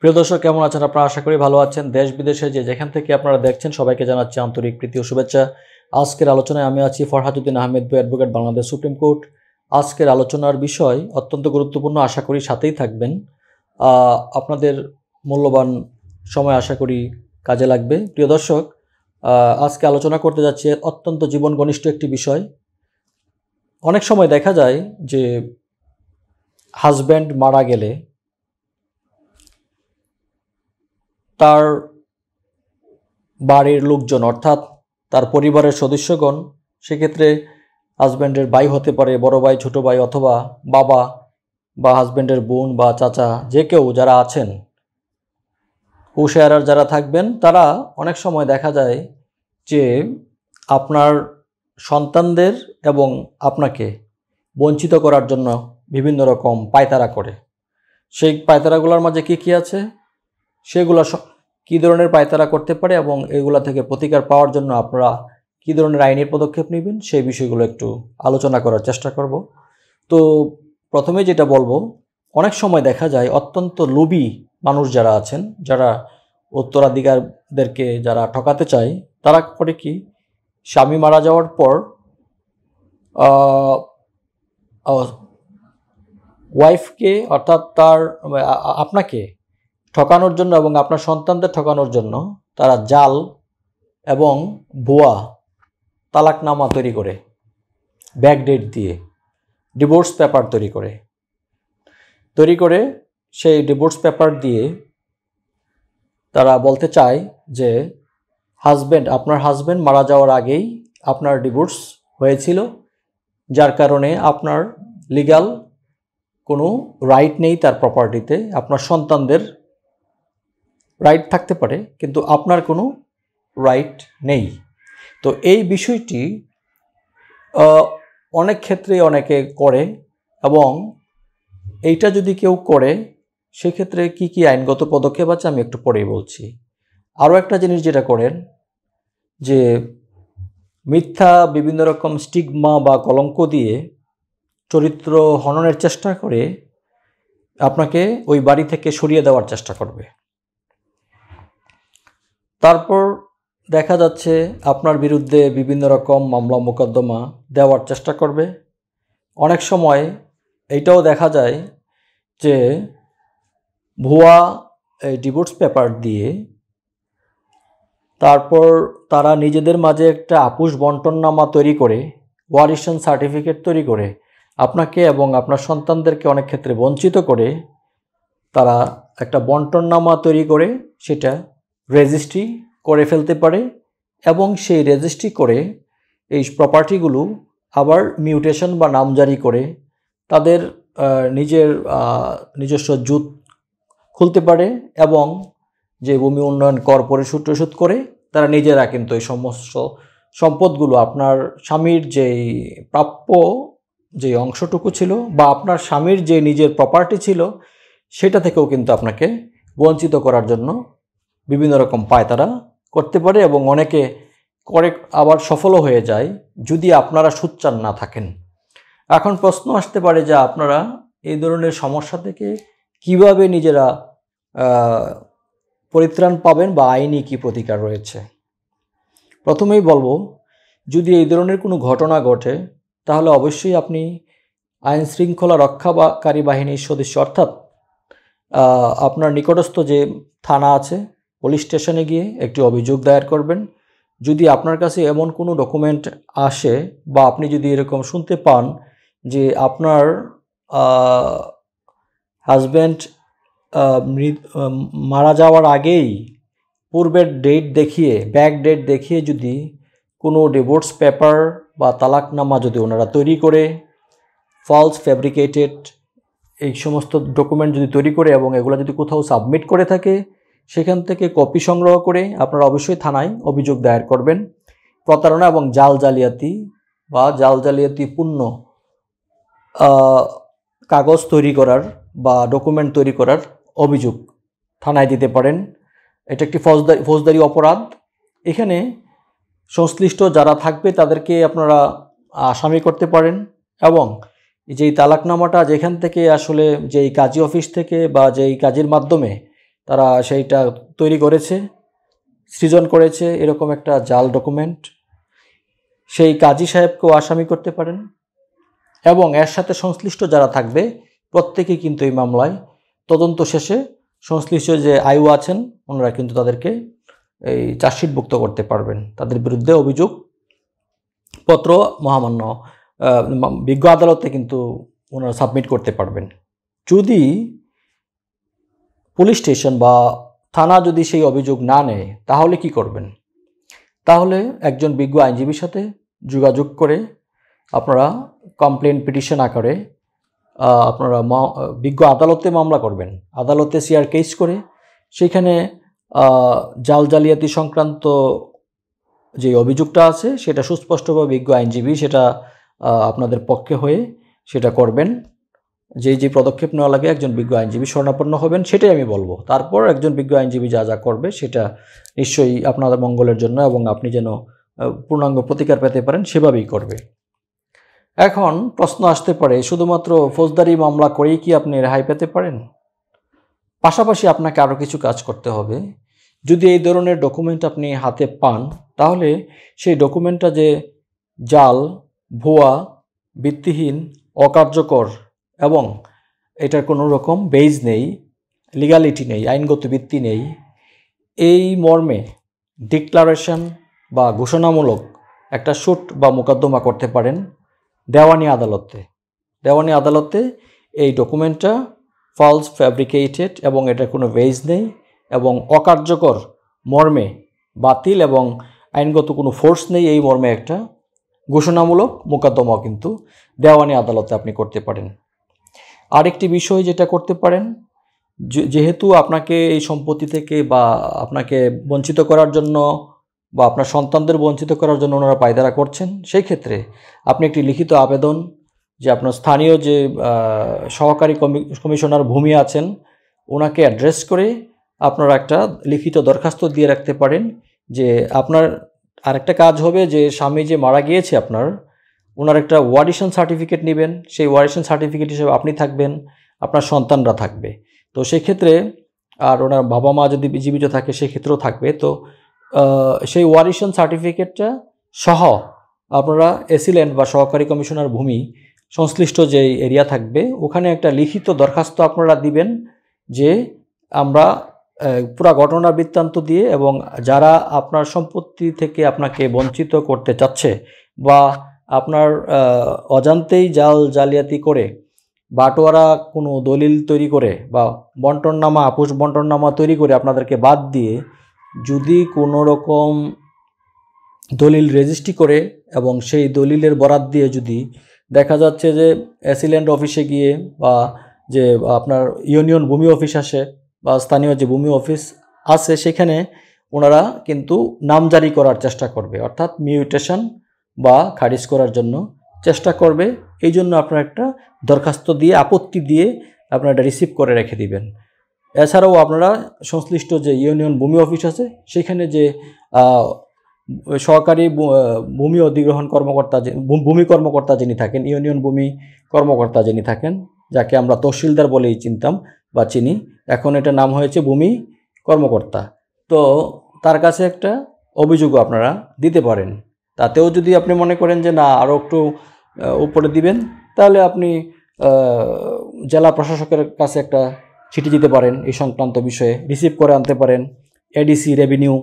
প্রিয় দর্শক কেমন আছেন আপনারা আশা করি ভালো আছেন দেশ বিদেশে যে যেখান থেকে আপনারা দেখছেন সবাইকে জানাচ্ছি আন্তরিক প্রীতি ও শুভেচ্ছা আজকের আলোচনায় আমি আছি ফরহাদুদ্দিন আহমেদ বই অ্যাডভোকেট বাংলাদেশ সুপ্রিম কোর্ট আজকের আলোচনার বিষয় অত্যন্ত গুরুত্বপূর্ণ আশা করি সাথেই থাকবেন আপনাদের মূল্যবান সময় আশা করি কাজে লাগবে প্রিয় দর্শক আজকে আলোচনা করতে যাচ্ছি অত্যন্ত জীবন ঘনিষ্ঠ একটি বিষয় অনেক সময় দেখা যায় যে হাজব্যান্ড মারা গেলে তার বাড়ির লোকজন অর্থাৎ তার পরিবারের সদস্যগণ সেক্ষেত্রে হাজব্যান্ডের ভাই হতে পারে বড় ভাই ছোট ভাই অথবা বাবা বা হাজব্যান্ডের বোন বা চাচা যে কেউ যারা আছেন হুশিয়ারার যারা থাকবেন তারা অনেক সময় দেখা যায় যে আপনার সন্তানদের এবং আপনাকে বঞ্চিত করার জন্য বিভিন্ন রকম পায়তারা করে সেই পায়তারাগুলোর মাঝে কি কি আছে সেগুলো কি ধরনের পায়তারা করতে পারে এবং এগুলা থেকে প্রতিকার পাওয়ার জন্য আপনারা কি ধরনের আইনের পদক্ষেপ নেবেন সেই বিষয়গুলো একটু আলোচনা করার চেষ্টা করব তো প্রথমে যেটা বলবো অনেক সময় দেখা যায় অত্যন্ত লোভী মানুষ যারা আছেন যারা উত্তরাধিকারদেরকে যারা ঠকাতে চায় তারা করে কি স্বামী মারা যাওয়ার পর ওয়াইফকে অর্থাৎ তার আপনাকে ঠকানোর জন্য এবং আপনার সন্তানদের ঠকানোর জন্য তারা জাল এবং ভুয়া তালাকনামা তৈরি করে ব্যাকডেট দিয়ে ডিভোর্স পেপার তৈরি করে তৈরি করে সেই ডিভোর্স পেপার দিয়ে তারা বলতে চায় যে হাজব্যান্ড আপনার হাজব্যান্ড মারা যাওয়ার আগেই আপনার ডিভোর্স হয়েছিল যার কারণে আপনার লিগাল কোনো রাইট নেই তার প্রপার্টিতে আপনার সন্তানদের রাইট থাকতে পারে কিন্তু আপনার কোনো রাইট নেই তো এই বিষয়টি অনেক ক্ষেত্রে অনেকে করে এবং এইটা যদি কেউ করে সেক্ষেত্রে কি কি আইনগত পদক্ষেপ আছে আমি একটু পরেই বলছি আরও একটা জিনিস যেটা করেন যে মিথ্যা বিভিন্ন রকম স্টিগমা বা কলঙ্ক দিয়ে চরিত্র হননের চেষ্টা করে আপনাকে ওই বাড়ি থেকে সরিয়ে দেওয়ার চেষ্টা করবে তারপর দেখা যাচ্ছে আপনার বিরুদ্ধে বিভিন্ন রকম মামলা মোকদ্দমা দেওয়ার চেষ্টা করবে অনেক সময় এইটাও দেখা যায় যে ভুয়া এই ডিভোর্স পেপার দিয়ে তারপর তারা নিজেদের মাঝে একটা আপুষ বন্টননামা তৈরি করে ওয়ারিশন সার্টিফিকেট তৈরি করে আপনাকে এবং আপনার সন্তানদেরকে অনেক ক্ষেত্রে বঞ্চিত করে তারা একটা বন্টননামা তৈরি করে সেটা রেজিস্ট্রি করে ফেলতে পারে এবং সেই রেজিস্ট্রি করে এই প্রপার্টিগুলো আবার মিউটেশন বা নাম জারি করে তাদের নিজের নিজস্ব জুত খুলতে পারে এবং যে ভূমি উন্নয়ন কর পরে টরিশোধ করে তারা নিজেরা কিন্তু এই সমস্ত সম্পদগুলো আপনার স্বামীর যেই প্রাপ্য যে অংশটুকু ছিল বা আপনার স্বামীর যে নিজের প্রপার্টি ছিল সেটা থেকেও কিন্তু আপনাকে বঞ্চিত করার জন্য বিভিন্ন রকম পায় তারা করতে পারে এবং অনেকে করে আবার সফলও হয়ে যায় যদি আপনারা সুচ্চার না থাকেন এখন প্রশ্ন আসতে পারে যে আপনারা এই ধরনের সমস্যা থেকে কিভাবে নিজেরা পরিত্রাণ পাবেন বা আইনি কি প্রতিকার রয়েছে প্রথমেই বলবো যদি এই ধরনের কোনো ঘটনা ঘটে তাহলে অবশ্যই আপনি আইন শৃঙ্খলা রক্ষাকারী বাহিনীর সদস্য অর্থাৎ আপনার নিকটস্থ যে থানা আছে পুলিশ স্টেশনে গিয়ে একটি অভিযোগ দায়ের করবেন যদি আপনার কাছে এমন কোনো ডকুমেন্ট আসে বা আপনি যদি এরকম শুনতে পান যে আপনার হাজব্যান্ড মারা যাওয়ার আগেই পূর্বের ডেট দেখিয়ে ব্যাক ডেট দেখিয়ে যদি কোনো ডিভোর্স পেপার বা তালাকনামা যদি ওনারা তৈরি করে ফলস ফ্যাব্রিকেটেড এই সমস্ত ডকুমেন্ট যদি তৈরি করে এবং এগুলো যদি কোথাও সাবমিট করে থাকে সেখান থেকে কপি সংগ্রহ করে আপনারা অবশ্যই থানায় অভিযোগ দায়ের করবেন প্রতারণা এবং জাল জালিয়াতি বা জাল জালিয়াতি পূর্ণ কাগজ তৈরি করার বা ডকুমেন্ট তৈরি করার অভিযোগ থানায় দিতে পারেন এটা একটি ফৌজদারি ফৌজদারি অপরাধ এখানে সংশ্লিষ্ট যারা থাকবে তাদেরকে আপনারা আসামি করতে পারেন এবং যেই তালাকনামাটা যেখান থেকে আসলে যেই কাজী অফিস থেকে বা যেই কাজের মাধ্যমে তারা সেইটা তৈরি করেছে সৃজন করেছে এরকম একটা জাল ডকুমেন্ট সেই কাজী সাহেবকেও আসামি করতে পারেন এবং এর সাথে সংশ্লিষ্ট যারা থাকবে প্রত্যেকেই কিন্তু এই মামলায় তদন্ত শেষে সংশ্লিষ্ট যে আয়ু আছেন ওনারা কিন্তু তাদেরকে এই চার্জশিটভুক্ত করতে পারবেন তাদের বিরুদ্ধে অভিযোগ পত্র মহামান্য বিজ্ঞ আদালতে কিন্তু ওনারা সাবমিট করতে পারবেন যদি পুলিশ স্টেশন বা থানা যদি সেই অভিযোগ না নেয় তাহলে কি করবেন তাহলে একজন বিজ্ঞ আইনজীবীর সাথে যোগাযোগ করে আপনারা কমপ্লেন পিটিশন আকারে আপনারা বিজ্ঞ আদালতে মামলা করবেন আদালতে সিআর কেস করে সেখানে জাল জালিয়াতি সংক্রান্ত যে অভিযোগটা আছে সেটা সুস্পষ্টভাবে বিজ্ঞ আইনজীবী সেটা আপনাদের পক্ষে হয়ে সেটা করবেন যে যে পদক্ষেপ নেওয়া লাগে একজন বিজ্ঞ আইনজীবী স্বর্ণাপন্ন হবেন সেটাই আমি বলবো তারপর একজন বিজ্ঞ আইনজীবী যা যা করবে সেটা নিশ্চয়ই আপনাদের মঙ্গলের জন্য এবং আপনি যেন পূর্ণাঙ্গ প্রতিকার পেতে পারেন সেভাবেই করবে এখন প্রশ্ন আসতে পারে শুধুমাত্র ফৌজদারি মামলা করেই কি আপনি রেহাই পেতে পারেন পাশাপাশি আপনাকে আরও কিছু কাজ করতে হবে যদি এই ধরনের ডকুমেন্ট আপনি হাতে পান তাহলে সেই ডকুমেন্টটা যে জাল ভুয়া ভিত্তিহীন অকার্যকর এবং এটার কোনো রকম বেজ নেই লিগালিটি নেই আইনগত ভিত্তি নেই এই মর্মে ডিক্লারেশন বা ঘোষণামূলক একটা শুট বা মোকদ্দমা করতে পারেন দেওয়ানি আদালতে দেওয়ানি আদালতে এই ডকুমেন্টটা ফলস ফ্যাব্রিকেটেড এবং এটার কোনো বেজ নেই এবং অকার্যকর মর্মে বাতিল এবং আইনগত কোনো ফোর্স নেই এই মর্মে একটা ঘোষণামূলক মোকদ্দমাও কিন্তু দেওয়ানি আদালতে আপনি করতে পারেন আরেকটি বিষয় যেটা করতে পারেন যেহেতু আপনাকে এই সম্পত্তি থেকে বা আপনাকে বঞ্চিত করার জন্য বা আপনার সন্তানদের বঞ্চিত করার জন্য ওনারা পায়দারা করছেন সেই ক্ষেত্রে আপনি একটি লিখিত আবেদন যে আপনার স্থানীয় যে সহকারী কমিশনার ভূমি আছেন ওনাকে অ্যাড্রেস করে আপনারা একটা লিখিত দরখাস্ত দিয়ে রাখতে পারেন যে আপনার আরেকটা কাজ হবে যে স্বামী যে মারা গিয়েছে আপনার ওনার একটা ওয়ারিশন সার্টিফিকেট নেবেন সেই ওয়ারিশন সার্টিফিকেট হিসেবে আপনি থাকবেন আপনার সন্তানরা থাকবে তো সেক্ষেত্রে আর ওনার বাবা মা যদি জীবিত থাকে সেক্ষেত্রেও থাকবে তো সেই ওয়ারিশন সার্টিফিকেটটা সহ আপনারা এসিল্যান্ড বা সহকারী কমিশনার ভূমি সংশ্লিষ্ট যে এরিয়া থাকবে ওখানে একটা লিখিত দরখাস্ত আপনারা দিবেন যে আমরা পুরা ঘটনা বৃত্তান্ত দিয়ে এবং যারা আপনার সম্পত্তি থেকে আপনাকে বঞ্চিত করতে চাচ্ছে বা আপনার অজান্তেই জাল জালিয়াতি করে বাটোয়ারা কোনো দলিল তৈরি করে বা বন্টননামা আপোষ বন্টননামা তৈরি করে আপনাদেরকে বাদ দিয়ে যদি কোনো রকম দলিল রেজিস্ট্রি করে এবং সেই দলিলের বরাত দিয়ে যদি দেখা যাচ্ছে যে অ্যাসিলেন্ট অফিসে গিয়ে বা যে আপনার ইউনিয়ন ভূমি অফিস আসে বা স্থানীয় যে ভূমি অফিস আছে সেখানে ওনারা কিন্তু নাম জারি করার চেষ্টা করবে অর্থাৎ মিউটেশন বা খারিজ করার জন্য চেষ্টা করবে এই জন্য আপনার একটা দরখাস্ত দিয়ে আপত্তি দিয়ে আপনারা এটা রিসিভ করে রেখে দিবেন এছাড়াও আপনারা সংশ্লিষ্ট যে ইউনিয়ন ভূমি অফিস আছে সেখানে যে সহকারী ভূমি অধিগ্রহণ কর্মকর্তা ভূমি কর্মকর্তা যিনি থাকেন ইউনিয়ন ভূমি কর্মকর্তা যিনি থাকেন যাকে আমরা তহসিলদার বলেই চিনতাম বা চিনি এখন এটা নাম হয়েছে ভূমি কর্মকর্তা তো তার কাছে একটা অভিযোগও আপনারা দিতে পারেন তাতেও যদি আপনি মনে করেন যে না আরও একটু উপরে দিবেন তাহলে আপনি জেলা প্রশাসকের কাছে একটা চিঠি দিতে পারেন এই সংক্রান্ত বিষয়ে রিসিভ করে আনতে পারেন এডিসি রেভিনিউ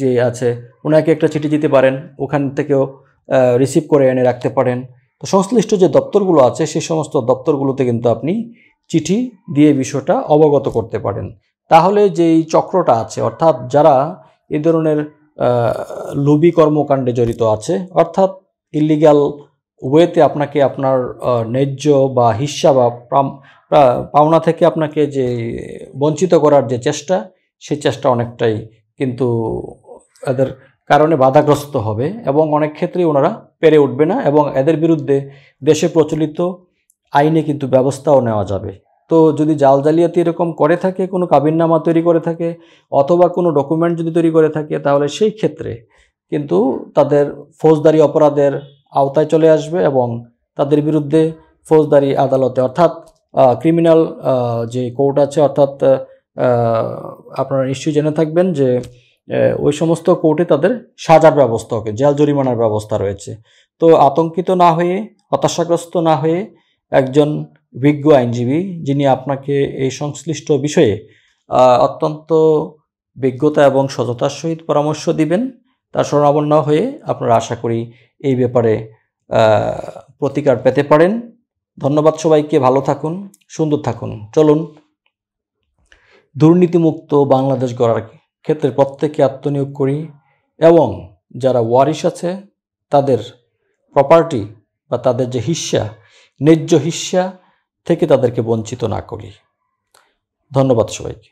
যে আছে ওনাকে একটা চিঠি দিতে পারেন ওখান থেকেও রিসিভ করে এনে রাখতে পারেন তো সংশ্লিষ্ট যে দপ্তরগুলো আছে সেই সমস্ত দপ্তরগুলোতে কিন্তু আপনি চিঠি দিয়ে বিষয়টা অবগত করতে পারেন তাহলে যেই চক্রটা আছে অর্থাৎ যারা এ ধরনের লুবি কর্মকাণ্ডে জড়িত আছে অর্থাৎ ইলিগাল ওয়েতে আপনাকে আপনার ন্যায্য বা হিসা বা পাওনা থেকে আপনাকে যে বঞ্চিত করার যে চেষ্টা সেই চেষ্টা অনেকটাই কিন্তু এদের কারণে বাধাগ্রস্ত হবে এবং অনেক ক্ষেত্রেই ওনারা পেরে উঠবে না এবং এদের বিরুদ্ধে দেশে প্রচলিত আইনে কিন্তু ব্যবস্থাও নেওয়া যাবে তো যদি জাল জালিয়াতি এরকম করে থাকে কোনো কাবিননামা তৈরি করে থাকে অথবা কোনো ডকুমেন্ট যদি তৈরি করে থাকে তাহলে সেই ক্ষেত্রে কিন্তু তাদের ফৌজদারি অপরাধের আওতায় চলে আসবে এবং তাদের বিরুদ্ধে ফৌজদারি আদালতে অর্থাৎ ক্রিমিনাল যে কোর্ট আছে অর্থাৎ আপনারা নিশ্চয়ই জেনে থাকবেন যে ওই সমস্ত কোর্টে তাদের সাজার ব্যবস্থা ওকে জেল জরিমানার ব্যবস্থা রয়েছে তো আতঙ্কিত না হয়ে হতাশাগ্রস্ত না হয়ে একজন বিজ্ঞ আইনজীবী যিনি আপনাকে এই সংশ্লিষ্ট বিষয়ে অত্যন্ত বিজ্ঞতা এবং সততার সহিত পরামর্শ দিবেন তার শরণাবন্ন হয়ে আপনারা আশা করি এই ব্যাপারে প্রতিকার পেতে পারেন ধন্যবাদ সবাইকে ভালো থাকুন সুন্দর থাকুন চলুন দুর্নীতিমুক্ত বাংলাদেশ গড়ার ক্ষেত্রে প্রত্যেকে আত্মনিয়োগ করি এবং যারা ওয়ারিশ আছে তাদের প্রপার্টি বা তাদের যে হিস্যা ন্যায্য হিস্যা থেকে তাদেরকে বঞ্চিত না করি ধন্যবাদ সবাইকে